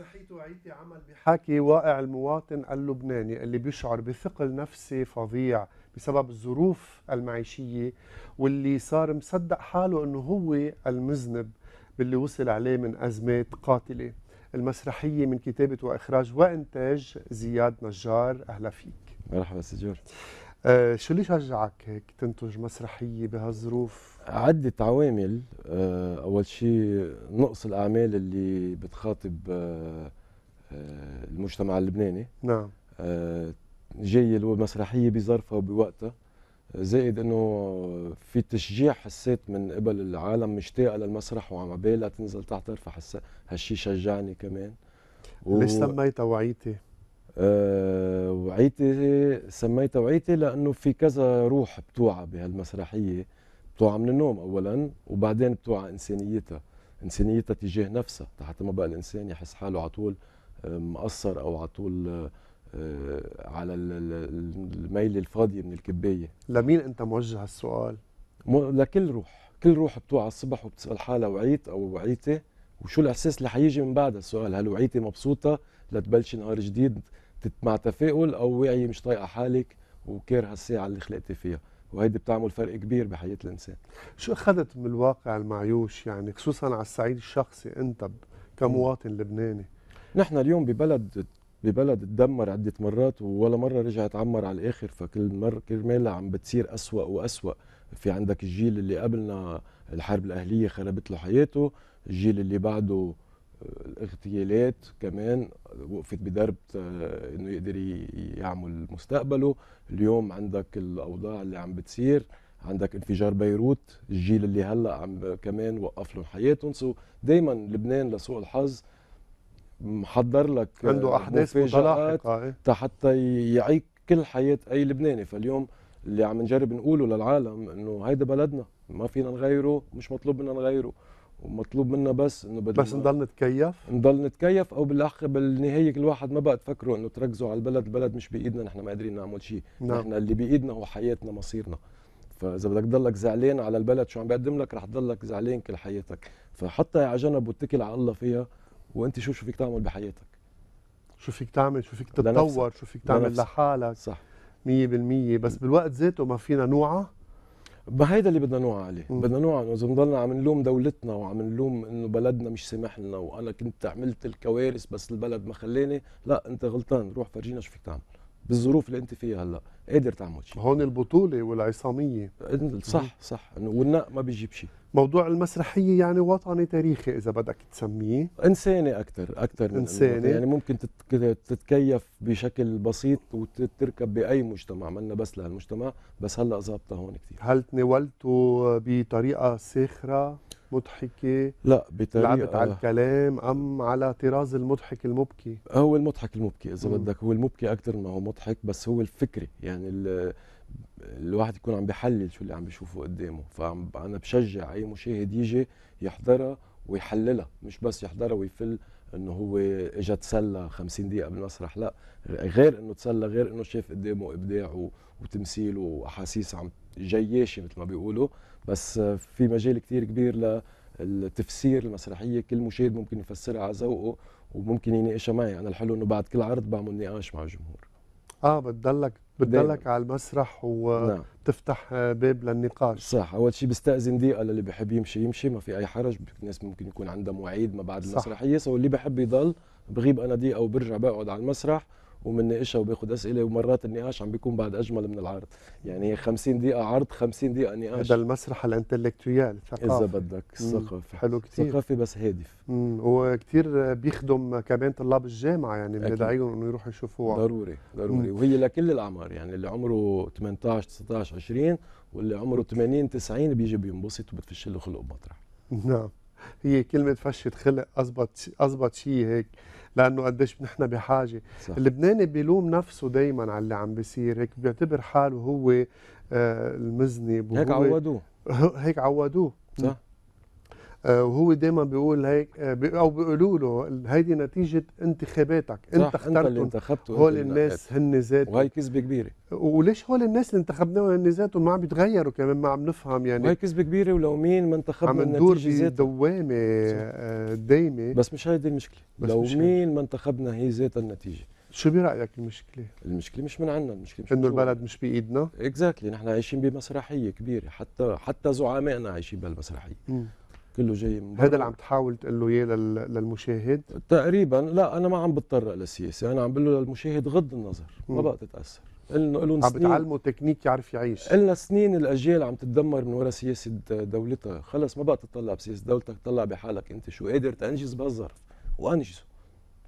مسرحيته عيتي عمل بحاكي واقع المواطن اللبناني اللي بيشعر بثقل نفسي فظيع بسبب الظروف المعيشية واللي صار مصدق حاله أنه هو المذنب باللي وصل عليه من أزمات قاتلة المسرحية من كتابة وإخراج وإنتاج زياد نجار أهلا فيك مرحبا سجور آه شو اللي شجعك هيك تنتج مسرحيه بهالظروف؟ عدة عوامل آه اول شيء نقص الاعمال اللي بتخاطب آه, آه، المجتمع اللبناني نعم آه، جاي المسرحيه بظرفها وبوقتها آه، زائد انه في تشجيع حسيت من قبل العالم مشتاقه للمسرح وعم بالها تنزل تحت رفع هالشيء شجعني كمان و... ليش سميتها وعيتي؟ آه، وعيتي سميتها وعيتي لانه في كذا روح بتوعى بهالمسرحيه بتوعى من النوم اولا وبعدين بتوعى انسانيتها انسانيتها تجاه نفسها حتى ما بقى الانسان يحس حاله على طول آه، مقصر او على طول آه، على الميل الفاضيه من الكبايه لمين انت موجه هالسؤال لكل روح كل روح بتوعى الصبح وبتسال حالها وعيت او وعيتي وشو الاحساس اللي حيجي من بعد السؤال هل وعيتي مبسوطه لتبلشي نهار جديد مع تفاؤل او واعيه مش طايقه حالك وكارهه الساعه اللي خلقتي فيها وهيدي بتعمل فرق كبير بحياه الانسان شو اخذت من الواقع المعيوش يعني خصوصا على الصعيد الشخصي انت كمواطن لبناني نحن اليوم ببلد ببلد تدمر عدة مرات ولا مرة رجع تعمر على الآخر فكل مرة كرمالها عم بتصير أسوأ وأسوأ في عندك الجيل اللي قبلنا الحرب الأهلية خربت له حياته الجيل اللي بعده آه، الاغتيالات كمان وقفت بدرب آه، انه يقدر يعمل مستقبله اليوم عندك الاوضاع اللي عم بتصير عندك انفجار بيروت الجيل اللي هلا عم كمان وقف لهم حياتهم سو دائما لبنان لسوء الحظ محضر لك آه، عنده احداث متلاحقه إيه. حتى يعيق كل حياه اي لبناني فاليوم اللي عم نجرب نقوله للعالم انه هيدا بلدنا ما فينا نغيره مش مطلوب منا نغيره ومطلوب منا بس انه بدل بس نضل نتكيف نضل نتكيف او بالاخر بالنهايه كل واحد ما بقى تفكروا انه تركزوا على البلد البلد مش بايدنا نحن ما قادرين نعمل شيء نعم. نحن اللي بايدنا هو حياتنا مصيرنا فاذا بدك تضلك زعلان على البلد شو عم بقدم لك رح تضلك زعلان كل حياتك فحطها على جنب واتكل على الله فيها وانت شوف شو فيك تعمل بحياتك شو فيك تعمل شو فيك تتطور شو فيك تعمل لحالك صح 100% بس بالوقت ذاته ما فينا نوعه ما هيدا اللي بدنا نوعى عليه بدنا نوعى انه اذا بنضلنا عم نلوم دولتنا وعم نلوم انه بلدنا مش سامح لنا وانا كنت عملت الكوارث بس البلد ما خلاني لا انت غلطان روح فرجينا شو فيك تعمل بالظروف اللي انت فيها هلا قادر تعمل شيء هون البطوله والعصاميه صح صح والنق ما بيجيب شيء موضوع المسرحيه يعني وطني تاريخي اذا بدك تسميه انساني اكثر اكثر من انساني يعني ممكن تتكيف بشكل بسيط وتركب باي مجتمع منا بس لهالمجتمع بس هلا ظابطه هون كثير هل تناولته بطريقه ساخره مضحكه لا بطريقه لعبت على الكلام ام على طراز المضحك المبكي هو المضحك المبكي اذا بدك هو المبكي اكثر ما هو مضحك بس هو الفكري يعني الواحد يكون عم بحلل شو اللي عم بيشوفه قدامه فانا بشجع اي مشاهد يجي يحضرها ويحللها مش بس يحضرها ويفل انه هو اجى تسلى 50 دقيقه بالمسرح لا غير انه تسلى غير انه شاف قدامه ابداع وتمثيل واحاسيس عم جياشه مثل ما بيقولوا بس في مجال كثير كبير للتفسير المسرحيه كل مشاهد ممكن يفسرها على ذوقه وممكن يناقشها معي انا الحلو انه بعد كل عرض بعمل نقاش مع الجمهور اه بتضلك بتضلك على المسرح وتفتح نعم. باب للنقاش صح اول شيء بستاذن دقيقه للي بحب يمشي يمشي ما في اي حرج الناس ممكن يكون عندها مواعيد ما بعد صح. المسرحيه سو اللي بحب يضل بغيب انا دقيقه وبرجع بقعد على المسرح ومنناقشها وباخذ اسئله ومرات النقاش عم بيكون بعد اجمل من العرض يعني 50 دقيقه عرض 50 دقيقه نقاش هذا المسرح الانتلكتويال ثقافي اذا بدك الثقافي حلو كثير ثقافي بس هادف وكثير بيخدم كمان طلاب الجامعه يعني بندعيهم انه يروحوا يشوفوها ضروري ضروري مم. وهي لكل الاعمار يعني اللي عمره 18 19 20 واللي عمره 80 90 بيجي بينبسط وبتفش له خلقه بمطرح نعم هي كلمه فشه خلق اضبط اضبط شيء هيك لانه قديش نحن بحاجه صح. اللبناني بيلوم نفسه دائما على اللي عم بيصير هيك بيعتبر حاله هو آه، المذنب هيك عودوه هيك عودوه صح آه، وهو دايما بيقول هيك آه، او بيقولوا له هيدي نتيجه انتخاباتك انت اخترتهم انت انتخبته هول الناس هن ذاتهم وهي كذبه كبيره وليش هول الناس اللي انتخبناهم هن ذاتهم ما عم بيتغيروا كمان ما عم نفهم يعني وهي كذبه كبيره ولو مين ما انتخبنا عم ندور بدوامه آه، دايمه بس مش هيدي المشكله بس لو مش مين ما انتخبنا هي ذاتها النتيجه شو برايك المشكله؟ المشكله مش من عنا المشكله مش انه البلد مش بايدنا؟ اكزاكتلي exactly. نحن عايشين بمسرحيه كبيره حتى حتى زعمائنا عايشين بهالمسرحيه كله جاي من هذا اللي عم تحاول تقول له اياه للمشاهد تقريبا لا انا ما عم بتطرق للسياسه انا عم بقول له للمشاهد غض النظر ما بقى تتاثر قلنا عم بتعلمه تكنيك يعرف يعيش قلنا سنين الاجيال عم تتدمر من وراء سياسه دولتها خلص ما بقى تطلع بسياسه دولتك طلع بحالك انت شو قادر تنجز بهالظرف وانجزه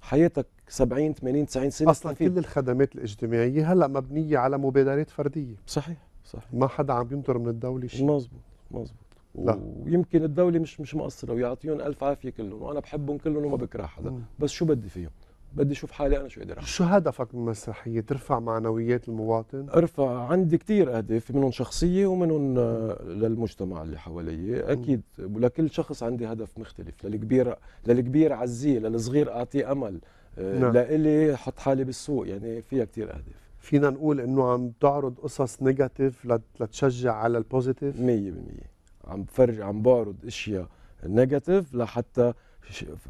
حياتك 70 80 90 سنه اصلا كل الخدمات الاجتماعيه هلا مبنيه على مبادرات فرديه صحيح صحيح ما حدا عم ينطر من الدوله شيء مزبوط مزبوط لا. ويمكن الدوله مش مش مقصره ويعطيهم الف عافيه كلهم وانا بحبهم كلهم وما بكره حدا بس شو بدي فيهم بدي اشوف حالي انا شو قادر اعمل شو هدفك من المسرحيه ترفع معنويات المواطن ارفع عندي كثير اهداف منهم شخصيه ومنهم آه، للمجتمع اللي حوالي اكيد ولكل شخص عندي هدف مختلف للكبير للكبير عزيه للصغير اعطيه امل آه، نعم. لإلي حط حالي بالسوق يعني فيها كثير اهداف فينا نقول انه عم تعرض قصص نيجاتيف لتشجع على البوزيتيف 100% عم بفرج عم بعرض اشياء نيجاتيف لحتى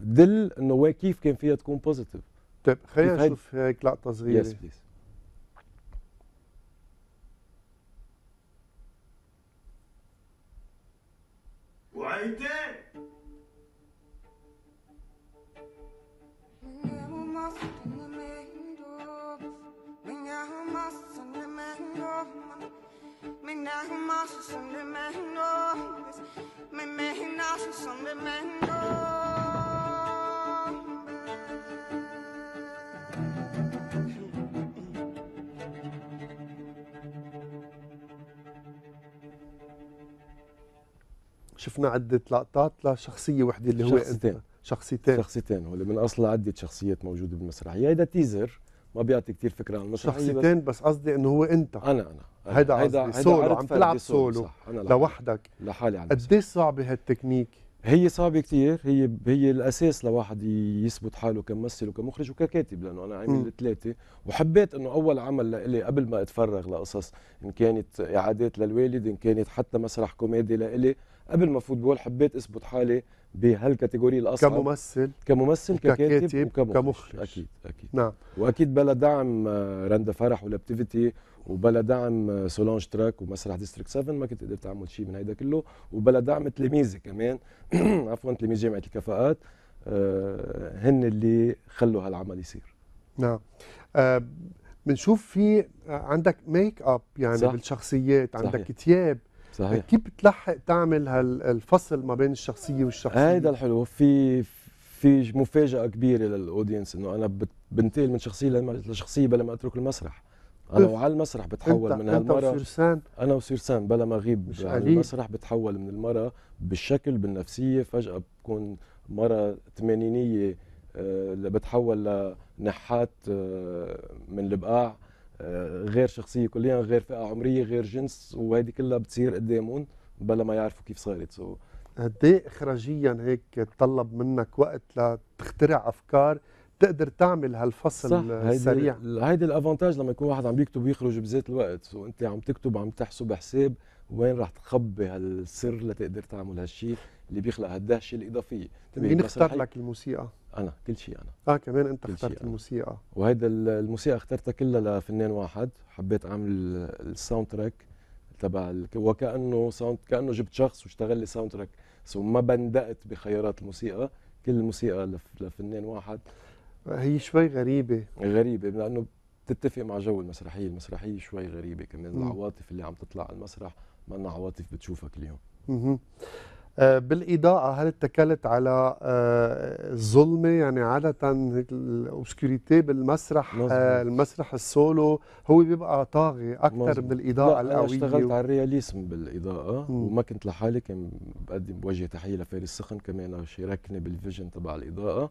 دل انه كيف كان فيها تكون بوزيتيف طيب خلينا نشوف هيك لقطه صغيره يس بليز وعيتين شفنا عدة لقطات لشخصية وحدة اللي هو شخصيتين شخصيتين شخصيتين هو من أصل عدة شخصيات موجودة بالمسرحية هيدا تيزر ما بيعطي كثير فكره عن المسرحيه شخصيتين بس, قصدي انه هو انت انا انا هيدا هيدا سولو عم تلعب سولو, أنا لوحدك لحالي على قد صعبه هالتكنيك؟ هي صعبه كثير هي هي الاساس لواحد يثبت حاله كممثل وكمخرج وككاتب لانه انا عامل ثلاثه وحبيت انه اول عمل لي قبل ما اتفرغ لقصص ان كانت اعادات للوالد ان كانت حتى مسرح كوميدي لإلي قبل ما فوتبول حبيت اثبت حالي بهالكاتيجوري الاصعب كممثل كممثل ككاتب وكمخرج اكيد اكيد نعم واكيد بلا دعم آه، رندا فرح ولابتيفيتي وبلا دعم سولانج آه، تراك ومسرح ديستريكت 7 ما كنت قدرت اعمل شيء من هيدا كله وبلا دعم تلاميذي كمان عفوا تلاميذ جامعه الكفاءات آه، هن اللي خلوا هالعمل يصير نعم بنشوف في عندك ميك اب يعني صح. بالشخصيات عندك ثياب صحيح كيف بتلحق تعمل هالفصل ما بين الشخصيه والشخصيه هيدا الحلو في في مفاجاه كبيره للاودينس انه انا بنتقل من شخصيه لشخصيه بلا ما اترك المسرح انا وعلى المسرح بتحول من هالمره انت وسيرسان انا وسيرسان بلا ما اغيب عن يعني المسرح بتحول من المره بالشكل بالنفسيه فجاه بكون مره ثمانينيه آه، بتحول لنحات آه، من البقاع غير شخصيه كليا غير فئه عمريه غير جنس وهيدي كلها بتصير قدامهم بلا ما يعرفوا كيف صارت سو قد إيه اخراجيا هيك تطلب منك وقت لتخترع افكار تقدر تعمل هالفصل صح. السريع هيدي, الافونتاج الافانتاج لما يكون واحد عم بيكتب ويخرج بذات الوقت سو انت عم تكتب عم تحسب حساب وين راح تخبي هالسر لتقدر تعمل هالشيء اللي بيخلق هالدهشه الاضافيه مين اختار لك الموسيقى؟ انا كل شيء انا اه كمان انت اخترت الموسيقى وهيدا الموسيقى اخترتها كلها لفنان واحد حبيت اعمل الساوند تراك تبع وكانه ساوند كانه جبت شخص واشتغل لي ساوند تراك سو ما بندقت بخيارات الموسيقى كل الموسيقى لف لفنان واحد هي شوي غريبه غريبه لانه بتتفق مع جو المسرحيه المسرحيه شوي غريبه كمان العواطف اللي عم تطلع على المسرح ما عواطف بتشوفها كل يوم آه، بالاضاءه هل اتكلت على آه، الظلمه يعني عاده الاوبسكوريتي بالمسرح آه، مزبوط. المسرح السولو هو بيبقى طاغي اكثر من الاضاءه القويه اشتغلت و... على الرياليزم بالاضاءه م. وما كنت لحالي كان بقدم بوجه تحيه لفارس سخن كمان شاركني بالفيجن تبع الاضاءه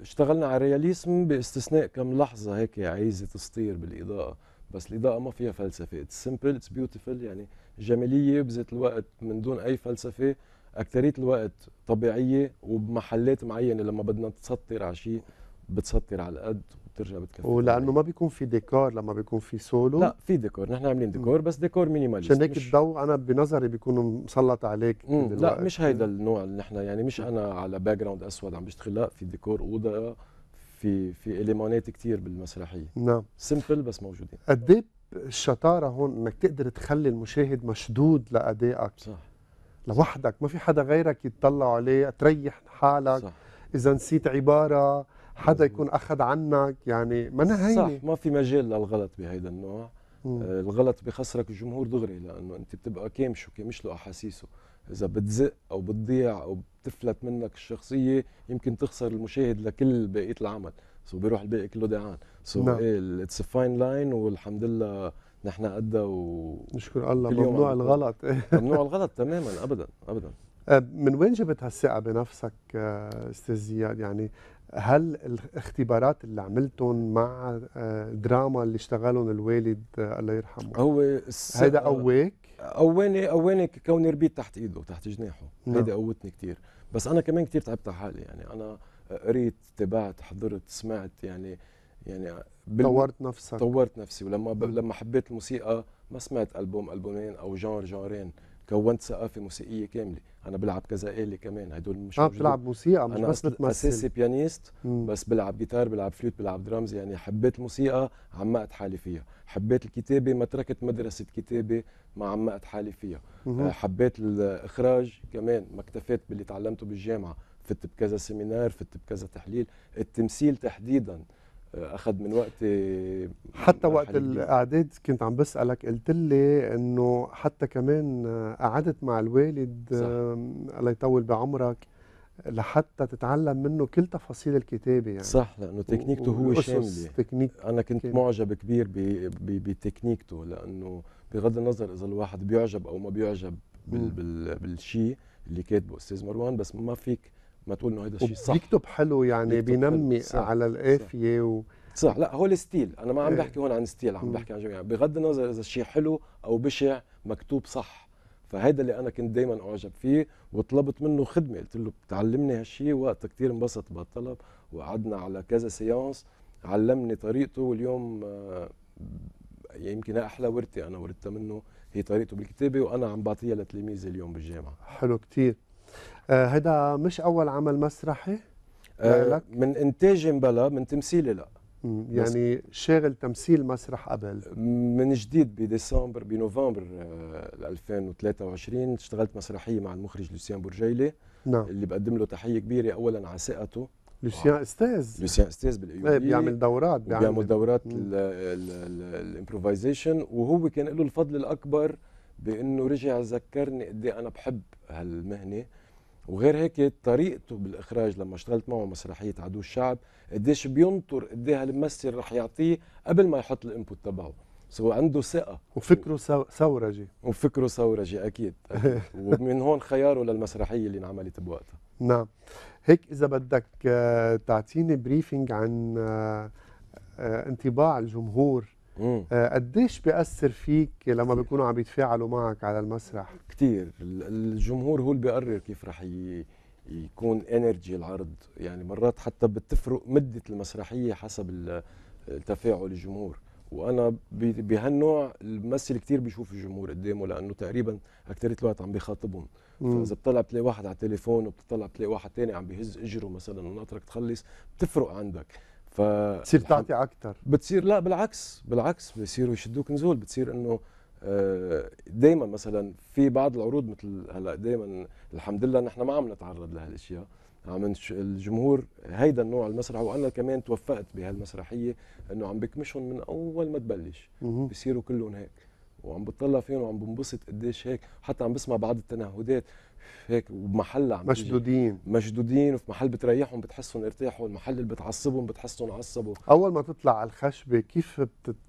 اشتغلنا على الرياليزم باستثناء كم لحظه هيك عايزه تسطير بالاضاءه بس الاضاءه ما فيها فلسفه اتس سمبل اتس بيوتيفل يعني جماليه بذات الوقت من دون اي فلسفه اكثريه الوقت طبيعيه وبمحلات معينه لما بدنا تسطر على شيء بتسطر على القد وبترجع بتكفي ولانه ما بيكون في ديكور لما بيكون في سولو لا في ديكور نحن عاملين ديكور بس ديكور مينيماليست عشان هيك الضوء انا بنظري بيكون مسلط عليك لا مش هيدا النوع اللي نحن يعني مش انا على باك جراوند اسود عم بشتغل لا في ديكور اوضه في في اليمونات كثير بالمسرحيه نعم سمبل بس موجودين قد إيه الشطاره هون انك تقدر تخلي المشاهد مشدود لادائك صح لوحدك ما في حدا غيرك يتطلع عليه تريح حالك صح. اذا نسيت عباره حدا يكون اخذ عنك يعني ما انا صح ما في مجال للغلط بهيدا النوع آه الغلط بخسرك الجمهور دغري لانه انت بتبقى كامش وكامش له احاسيسه اذا بتزق او بتضيع او بتفلت منك الشخصيه يمكن تخسر المشاهد لكل بقيه العمل سو بيروح الباقي كله دعان سو اتس فاين لاين والحمد لله نحن قدها و نشكر الله ممنوع الغلط ممنوع الغلط تماما ابدا ابدا آه، من وين جبت هالثقه بنفسك آه، استاذ زياد يعني هل الاختبارات اللي عملتهم مع آه، دراما اللي اشتغلهم الوالد الله يرحمه هو هذا قواك قواني قواني كوني ربيت تحت ايده تحت جناحه نعم. هيدي قوتني كثير بس انا كمان كثير تعبت على حالي يعني انا قريت تابعت حضرت سمعت يعني يعني بال... طورت نفسك طورت نفسي ولما ب... لما حبيت الموسيقى ما سمعت البوم البومين او جانر جانرين كونت ثقافه موسيقيه كامله انا بلعب كذا آلة كمان هدول مش اه بتلعب موسيقى مش بس بتمثل اساسي بيانيست بس بلعب جيتار بلعب فلوت بلعب درامز يعني حبيت الموسيقى عمقت حالي فيها حبيت الكتابه ما تركت مدرسه كتابه ما عمقت حالي فيها مم. آه، حبيت الاخراج كمان ما اكتفيت باللي تعلمته بالجامعه فت بكذا سيمينار فت بكذا تحليل التمثيل تحديدا اخذ من وقت حتى وقت الاعداد كنت عم بسالك قلت لي انه حتى كمان قعدت مع الوالد صح. الله يطول بعمرك لحتى تتعلم منه كل تفاصيل الكتابه يعني صح لانه تكنيكته هو شامله تكنيك انا كنت كيف. معجب كبير بتكنيكته لانه بغض النظر اذا الواحد بيعجب او ما بيعجب بالشيء اللي كاتبه استاذ مروان بس ما فيك ما تقول انه هيدا الشيء صح بيكتب حلو يعني بيكتب بينمي صح. على القافيه و... صح لا هو الستيل انا ما عم إيه. بحكي هون عن ستيل عم بحكي عن جميع يعني. بغض النظر اذا الشيء حلو او بشع مكتوب صح فهيدا اللي انا كنت دائما اعجب فيه وطلبت منه خدمه قلت له بتعلمني هالشيء وقت كثير انبسط بالطلب وقعدنا على كذا سيانس علمني طريقته واليوم آه، يمكن احلى ورثه انا ورثتها منه هي طريقته بالكتابه وانا عم بعطيها لتلاميذي اليوم بالجامعه حلو كثير آه، هيدا مش اول عمل مسرحي آه، لك؟ من انتاجي بلا من تمثيلي لا يعني شاغل تمثيل مسرح قبل من جديد بديسمبر بنوفمبر 2023 آه، اشتغلت مسرحيه مع المخرج لوسيان برجيلي نعم اللي بقدم له تحيه كبيره اولا على ثقته لوسيان استاذ لوسيان استاذ بالايوبي طيب، بيعمل دورات بيعمل, بيعمل دورات الامبروفيزيشن وهو كان له الفضل الاكبر بانه رجع ذكرني قد إيه انا بحب هالمهنه وغير هيك طريقته بالاخراج لما اشتغلت معه مسرحيه عدو الشعب قديش بينطر قديه الممثل رح يعطيه قبل ما يحط الانبوت تبعه سو عنده ثقه وفكره و... ثورجي وفكره ثورجي اكيد, أكيد. ومن هون خياره للمسرحيه اللي انعملت بوقتها نعم هيك اذا بدك آه، تعطيني بريفنج عن آه، آه، انطباع الجمهور آه، قديش بيأثر فيك لما بيكونوا عم يتفاعلوا معك على المسرح؟ كثير الجمهور هو اللي بيقرر كيف رح يكون انرجي العرض يعني مرات حتى بتفرق مده المسرحيه حسب تفاعل الجمهور وانا بهالنوع الممثل كثير بيشوف الجمهور قدامه لانه تقريبا اكثر الوقت عم بيخاطبهم فاذا بتطلع بتلاقي واحد على التليفون وبتطلع بتلاقي واحد ثاني عم بيهز اجره مثلا وناطرك تخلص بتفرق عندك ف بتصير تعطي اكثر بتصير لا بالعكس بالعكس بيصيروا يشدوك نزول بتصير انه آه، دائما مثلا في بعض العروض مثل هلا دائما الحمد لله نحن ما عم نتعرض لهالاشياء عم الجمهور هيدا النوع المسرح وانا كمان توفقت بهالمسرحيه انه عم بكمشهم من اول ما تبلش بيصيروا كلهم هيك وعم بتطلع فيهم وعم بنبسط قديش هيك حتى عم بسمع بعض التنهدات هيك وبمحل عم مشدودين مشدودين وفي محل بتريحهم بتحسهم ارتاحوا المحل اللي بتعصبهم بتحسهم عصبوا اول ما تطلع على الخشبه كيف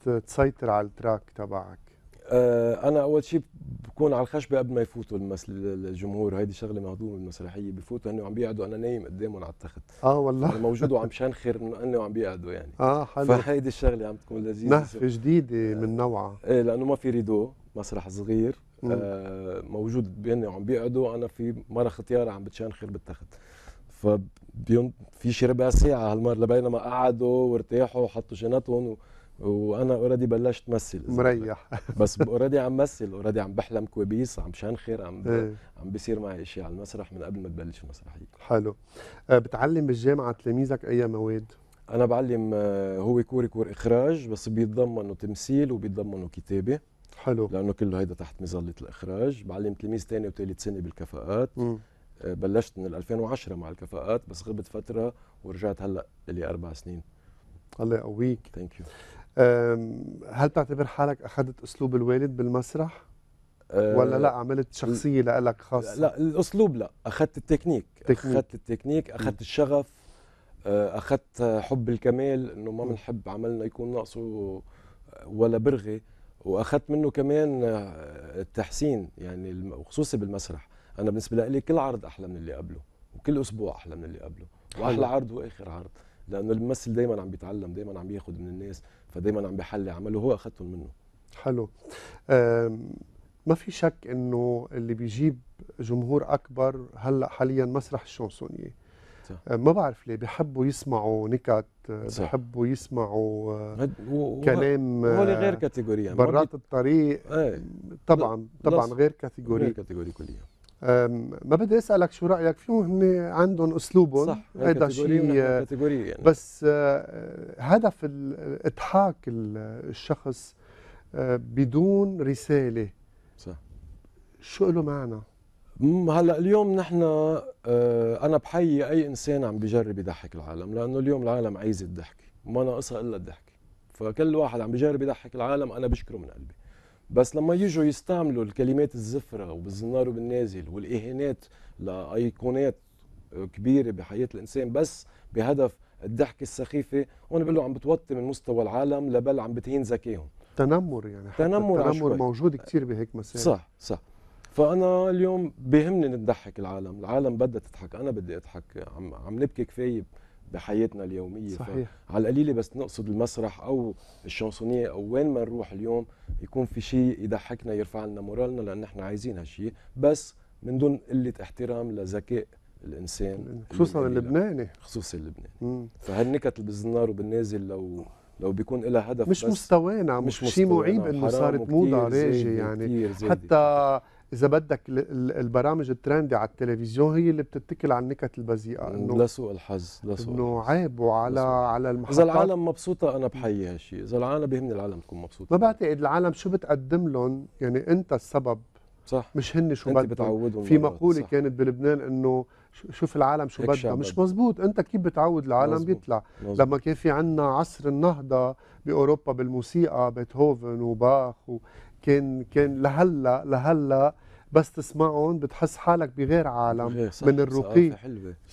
بتسيطر على التراك تبعك آه، انا اول شيء بكون على الخشبه قبل ما يفوتوا الجمهور هيدي شغله مهضومه بالمسرحيه بفوتوا هن وعم بيقعدوا انا نايم قدامهم على التخت اه والله انا يعني موجود وعم شنخر انه هن وعم بيقعدوا يعني اه حلو فهيدي الشغله عم تكون لذيذه نهفه جديده آه من نوعها ايه لانه ما في ريدو مسرح صغير آه موجود بيني وعم بيقعدوا انا في مره ختياره عم بتشنخر بالتخت ف في شي ربع ساعه هالمره بينما قعدوا وارتاحوا وحطوا شنطهم وانا اوريدي بلشت مثل مريح بس اوريدي عم مثل اوريدي عم بحلم كويس عم شنخر عم ايه. عم بيصير معي اشياء على المسرح من قبل ما تبلش المسرحيه حلو آه، بتعلم بالجامعه تلاميذك اي مواد؟ انا بعلم آه، هو كوري كور اخراج بس بيتضمنوا تمثيل وبيتضمنوا كتابه حلو لانه كله هيدا تحت مظله الاخراج بعلم تلاميذ ثاني وثالث سنه بالكفاءات م. آه، بلشت من 2010 مع الكفاءات بس غبت فتره ورجعت هلا لي اربع سنين الله يقويك ثانك يو هل تعتبر حالك اخذت اسلوب الوالد بالمسرح أه، ولا لا عملت شخصيه لك خاصه لا الاسلوب لا اخذت التكنيك اخذت التكنيك اخذت الشغف أه، اخذت حب الكمال انه ما بنحب عملنا يكون ناقصه ولا برغي واخذت منه كمان أه، التحسين يعني وخصوصي بالمسرح انا بالنسبه لي كل عرض احلى من اللي قبله وكل اسبوع احلى من اللي قبله واحلى عرض واخر عرض لانه الممثل دائما عم بيتعلم دائما عم بياخذ من الناس فدايما عم بحل عمله هو اخذتهم منه حلو ما في شك انه اللي بيجيب جمهور اكبر هلا حاليا مسرح الشونسونيه آه، ما بعرف ليه بحبوا يسمعوا نكت آه، بحبوا يسمعوا آه، و... كلام هو غير كاتيجوريا برات الطريق ايه. طبعا طبعا غير كاتيجوري غير كاتيجوري كليا ما بدي اسالك شو رايك فيهم هن عندهم اسلوبهم صح هيدا شيء آه، يعني. بس آه، هدف اضحاك الشخص آه، بدون رساله صح شو له معنى؟ هلا اليوم نحن انا بحيي اي انسان عم بيجرب يضحك العالم لانه اليوم العالم عايزه الضحك وما ناقصها الا الضحك فكل واحد عم بيجرب يضحك العالم انا بشكره من قلبي بس لما يجوا يستعملوا الكلمات الزفره وبالزنار وبالنازل والاهانات لايقونات كبيره بحياه الانسان بس بهدف الضحكة السخيفه هون بقول له عم بتوطي من مستوى العالم لبل عم بتهين ذكائهم تنمر يعني تنمر التنمر موجود كثير بهيك مسائل صح صح فانا اليوم بهمني نضحك العالم العالم بدها تضحك انا بدي اضحك عم عم نبكي كفايه بحياتنا اليوميه صحيح على القليله بس نقصد المسرح او الشانسونيه او وين ما نروح اليوم يكون في شيء يضحكنا يرفع لنا مورالنا لان احنا عايزين هالشيء بس من دون قله احترام لذكاء الانسان خصوصا اللبناني خصوصا اللبناني فهالنكت بالزنار وبالنازل لو لو بيكون لها هدف مش مستوانا مش شيء معيب انه صارت موضه راجي يعني حتى اذا بدك البرامج الترندي على التلفزيون هي اللي بتتكل على النكت البذيئه انه لسوء الحظ لسوء انه عيب وعلى على المحطات اذا العالم مبسوطه انا بحيي هالشيء اذا العالم بيهمني العالم تكون مبسوطه ما بعتقد العالم شو بتقدم لهم يعني انت السبب صح مش هن شو بدهم في مقوله كانت بلبنان انه شوف العالم شو بدها مش مزبوط انت كيف بتعود العالم مزبوط. بيطلع مزبوط. لما كان في عنا عصر النهضه باوروبا بالموسيقى بيتهوفن وباخ وكان كان لهلا لهلا بس تسمعهم بتحس حالك بغير عالم صح من الرقي ثقافه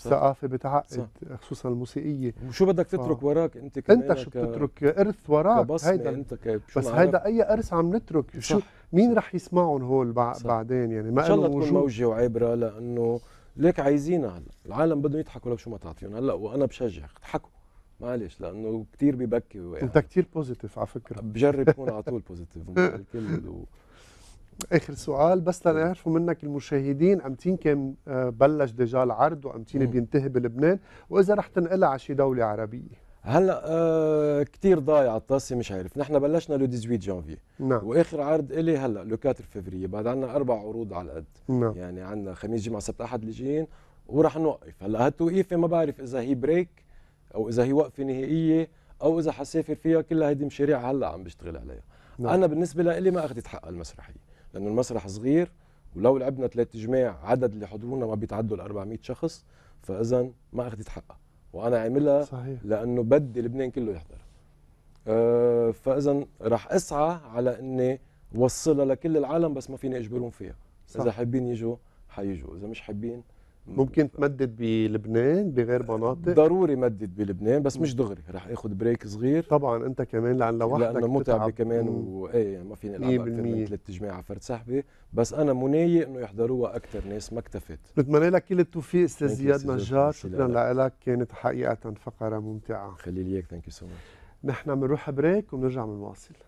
حلوه بتعقد صح. خصوصا الموسيقيه وشو بدك تترك ف... وراك انت كمان انت شو بتترك ارث وراك هيدا انت ك... بس هيدا اي ارث عم نترك شو مين رح يسمعهم هول بع... بعدين يعني ما ان شاء الله تكون موجه وعبره لانه ليك عايزينها هلا العالم بدهم يضحكوا لو شو ما تعطيهم هلا وانا بشجعك اضحكوا معلش لانه كثير ببكي وقع. انت كثير بوزيتيف على فكره بجرب كون على طول بوزيتيف و... اخر سؤال بس لنعرفوا منك المشاهدين امتين كان آه، بلش ديجا العرض وامتين بينتهي بلبنان واذا رح تنقلها على شي دوله عربيه هلا آه كثير ضايع الطاسه مش عارف نحن بلشنا لو 18 جانفي نعم واخر عرض الي هلا لو 4 فبراير بعد عندنا اربع عروض على القد نعم يعني عندنا خميس جمعه سبت احد اللي جايين وراح نوقف هلا هالتوقيفه ما بعرف اذا هي بريك او اذا هي وقفه نهائيه او اذا حسافر فيها كل هيدي مشاريع هلا عم بشتغل عليها نعم. انا بالنسبه لي ما اخذت حقها المسرحيه لانه المسرح صغير ولو لعبنا ثلاث جماع عدد اللي حضرونا ما بيتعدوا ال 400 شخص فاذا ما اخذت حقها وانا عاملها صحيح. لانه بدي لبنان كله يحضر أه فاذا راح اسعى على اني وصلها لكل العالم بس ما فيني اجبرهم فيها صح. اذا حابين يجوا حيجوا اذا مش حابين ممكن تمدد بلبنان بغير مناطق ضروري مدد بلبنان بس مش دغري رح اخذ بريك صغير طبعا انت كمان لان لوحدك لانه متعب كمان وايه يعني ما فيني العب اكثر من ثلاث جماعة فرد سحبه بس انا مناي انه يحضروها اكثر ناس ما اكتفت بتمنى لك كل التوفيق استاذ زياد نجار شكرا لك كانت حقيقه فقره ممتعه خلي اياك ثانك يو سو ماتش نحن بنروح بريك وبنرجع من